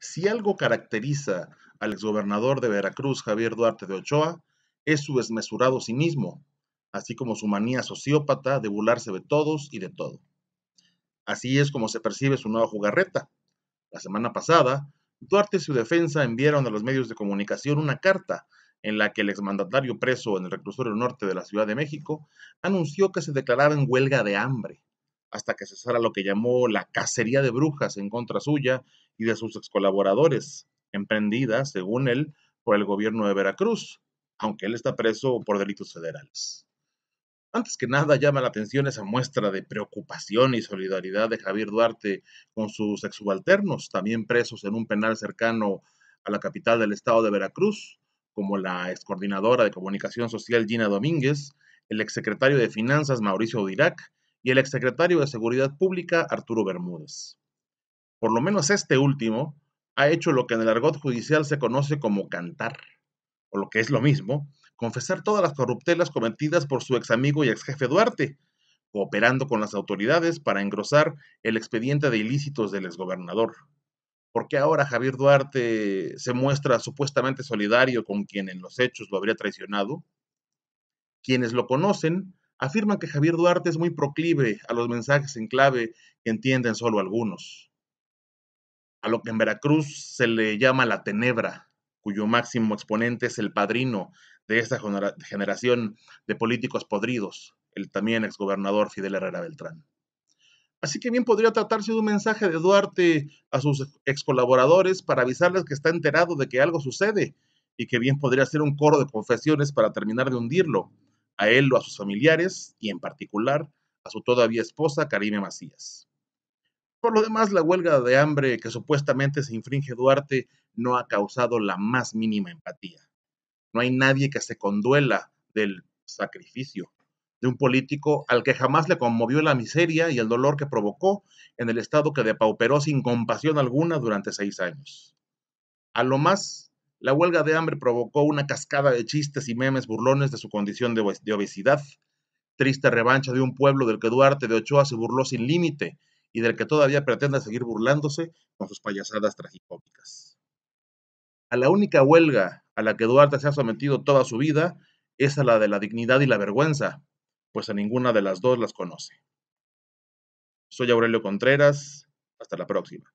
Si algo caracteriza al exgobernador de Veracruz, Javier Duarte de Ochoa, es su desmesurado cinismo, así como su manía sociópata de burlarse de todos y de todo. Así es como se percibe su nueva jugarreta. La semana pasada, Duarte y su defensa enviaron a los medios de comunicación una carta en la que el exmandatario preso en el reclusorio norte de la Ciudad de México anunció que se declaraba en huelga de hambre hasta que cesara lo que llamó la cacería de brujas en contra suya y de sus excolaboradores, emprendida, según él, por el gobierno de Veracruz, aunque él está preso por delitos federales. Antes que nada, llama la atención esa muestra de preocupación y solidaridad de Javier Duarte con sus ex subalternos, también presos en un penal cercano a la capital del estado de Veracruz, como la excoordinadora de comunicación social Gina Domínguez, el exsecretario de Finanzas Mauricio Dirac y el exsecretario de Seguridad Pública, Arturo Bermúdez. Por lo menos este último ha hecho lo que en el argot judicial se conoce como cantar, o lo que es lo mismo, confesar todas las corruptelas cometidas por su ex amigo y ex jefe Duarte, cooperando con las autoridades para engrosar el expediente de ilícitos del exgobernador. ¿Por qué ahora Javier Duarte se muestra supuestamente solidario con quien en los hechos lo habría traicionado? Quienes lo conocen afirman que Javier Duarte es muy proclive a los mensajes en clave que entienden solo algunos, a lo que en Veracruz se le llama la tenebra, cuyo máximo exponente es el padrino de esta generación de políticos podridos, el también exgobernador Fidel Herrera Beltrán. Así que bien podría tratarse de un mensaje de Duarte a sus ex colaboradores para avisarles que está enterado de que algo sucede y que bien podría ser un coro de confesiones para terminar de hundirlo, a él o a sus familiares y en particular a su todavía esposa Karime Macías. Por lo demás, la huelga de hambre que supuestamente se infringe Duarte no ha causado la más mínima empatía. No hay nadie que se conduela del sacrificio de un político al que jamás le conmovió la miseria y el dolor que provocó en el estado que depauperó sin compasión alguna durante seis años. A lo más la huelga de hambre provocó una cascada de chistes y memes burlones de su condición de obesidad. Triste revancha de un pueblo del que Duarte de Ochoa se burló sin límite y del que todavía pretende seguir burlándose con sus payasadas tragicómicas. A la única huelga a la que Duarte se ha sometido toda su vida es a la de la dignidad y la vergüenza, pues a ninguna de las dos las conoce. Soy Aurelio Contreras, hasta la próxima.